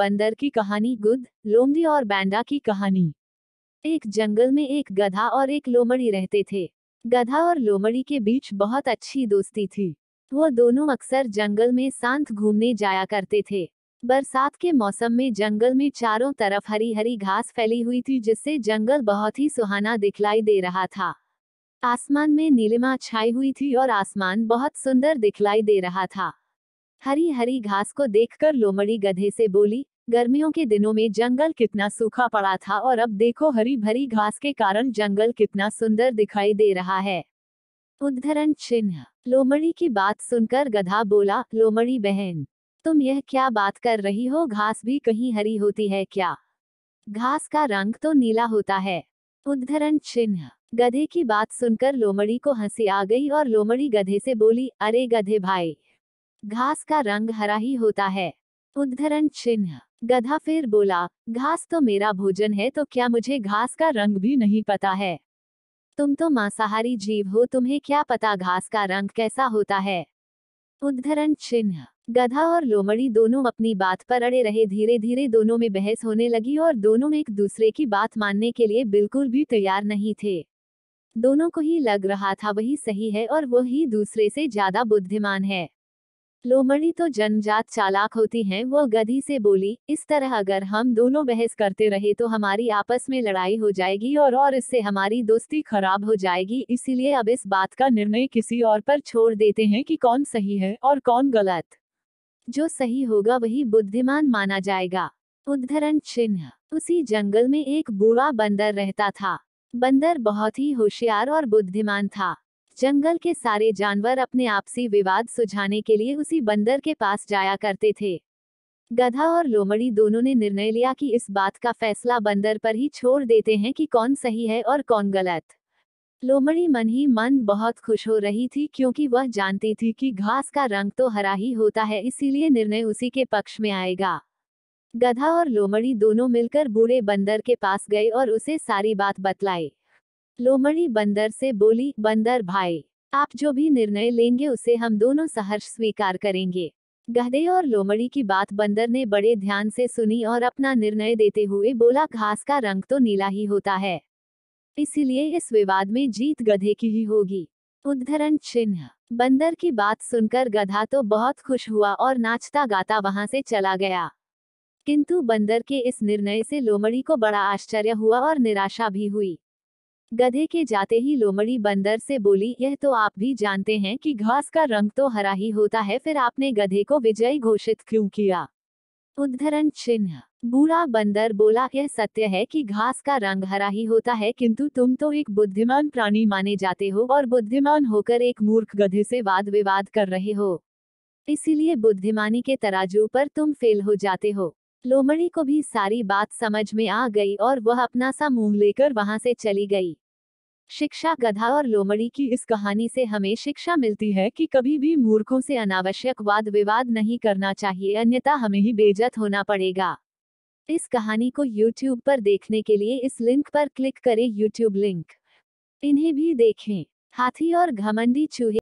बंदर की कहानी गुद लोमड़ी और बैंडा की कहानी एक जंगल में एक गधा और एक लोमड़ी रहते थे गधा और लोमड़ी के बीच बहुत अच्छी दोस्ती थी वो दोनों अक्सर जंगल में शांत घूमने जाया करते थे बरसात के मौसम में जंगल में चारों तरफ हरी हरी घास फैली हुई थी जिससे जंगल बहुत ही सुहाना दिखलाई दे रहा था आसमान में नीलिमा छाई हुई थी और आसमान बहुत सुंदर दिखलाई दे रहा था हरी हरी घास को देखकर लोमड़ी गधे से बोली गर्मियों के दिनों में जंगल कितना सूखा पड़ा था और अब देखो हरी भरी घास के कारण जंगल कितना सुंदर दिखाई दे रहा है उद्धरण चिन्ह लोमड़ी की बात सुनकर गधा बोला लोमड़ी बहन तुम यह क्या बात कर रही हो घास भी कहीं हरी होती है क्या घास का रंग तो नीला होता है उद्धरण चिन्ह गधे की बात सुनकर लोमड़ी को हंसी आ गई और लोमड़ी गधे से बोली अरे गधे भाई घास का रंग हरा ही होता है उद्धरण चिन्ह गधा फिर बोला घास तो मेरा भोजन है तो क्या मुझे घास का रंग भी नहीं पता है तुम तो मांसाहारी जीव हो तुम्हें क्या पता घास का रंग कैसा होता है उद्धरण चिन्ह गधा और लोमड़ी दोनों अपनी बात पर अड़े रहे धीरे धीरे दोनों में बहस होने लगी और दोनों एक दूसरे की बात मानने के लिए बिल्कुल भी तैयार नहीं थे दोनों को ही लग रहा था वही सही है और वही दूसरे से ज्यादा बुद्धिमान है लोमड़ी तो जन्मजात चालाक होती है वो गधी से बोली इस तरह अगर हम दोनों बहस करते रहे तो हमारी आपस में लड़ाई हो जाएगी और और इससे हमारी दोस्ती खराब हो जाएगी इसीलिए अब इस बात का निर्णय किसी और पर छोड़ देते हैं कि कौन सही है और कौन गलत जो सही होगा वही बुद्धिमान माना जाएगा उद्धरण चिन्ह उसी जंगल में एक बूढ़ा बंदर रहता था बंदर बहुत ही होशियार और बुद्धिमान था जंगल के सारे जानवर अपने आपसी विवाद सुझाने के लिए उसी बंदर के पास जाया करते थे गधा और लोमड़ी दोनों ने निर्णय लिया कि इस बात का फैसला बंदर पर ही छोड़ देते हैं कि कौन सही है और कौन गलत लोमड़ी मन ही मन बहुत खुश हो रही थी क्योंकि वह जानती थी कि घास का रंग तो हरा ही होता है इसीलिए निर्णय उसी के पक्ष में आएगा गधा और लोमड़ी दोनों मिलकर बूढ़े बंदर के पास गए और उसे सारी बात बतलाई लोमड़ी बंदर से बोली बंदर भाई आप जो भी निर्णय लेंगे उसे हम दोनों सहर्ष स्वीकार करेंगे गहदे और लोमड़ी की बात बंदर ने बड़े ध्यान से सुनी और अपना निर्णय देते हुए बोला घास का रंग तो नीला ही होता है इसीलिए इस विवाद में जीत गधे की ही होगी उद्धरण चिन्ह बंदर की बात सुनकर गधा तो बहुत खुश हुआ और नाचता गाता वहां से चला गया किंतु बंदर के इस निर्णय से लोमड़ी को बड़ा आश्चर्य हुआ और निराशा भी हुई गधे के जाते ही लोमड़ी बंदर से बोली यह तो आप भी जानते हैं कि घास का रंग तो हरा ही होता है फिर आपने गधे को विजयी घोषित क्यों किया उद्धरण चिन्ह बूढ़ा बंदर बोला यह सत्य है कि घास का रंग हरा ही होता है किंतु तुम तो एक बुद्धिमान प्राणी माने जाते हो और बुद्धिमान होकर एक मूर्ख गधे से वाद विवाद कर रहे हो इसीलिए बुद्धिमानी के तराजू पर तुम फेल हो जाते हो लोमड़ी को भी सारी बात समझ में आ गई और वह अपना सा मुंह लेकर वहां से चली गई शिक्षा गधा और लोमड़ी की इस कहानी से हमें शिक्षा मिलती है कि कभी भी मूर्खों से अनावश्यक वाद विवाद नहीं करना चाहिए अन्यथा हमें ही बेजत होना पड़ेगा इस कहानी को YouTube पर देखने के लिए इस लिंक पर क्लिक करें YouTube लिंक इन्हें भी देखें हाथी और घमंडी चूहे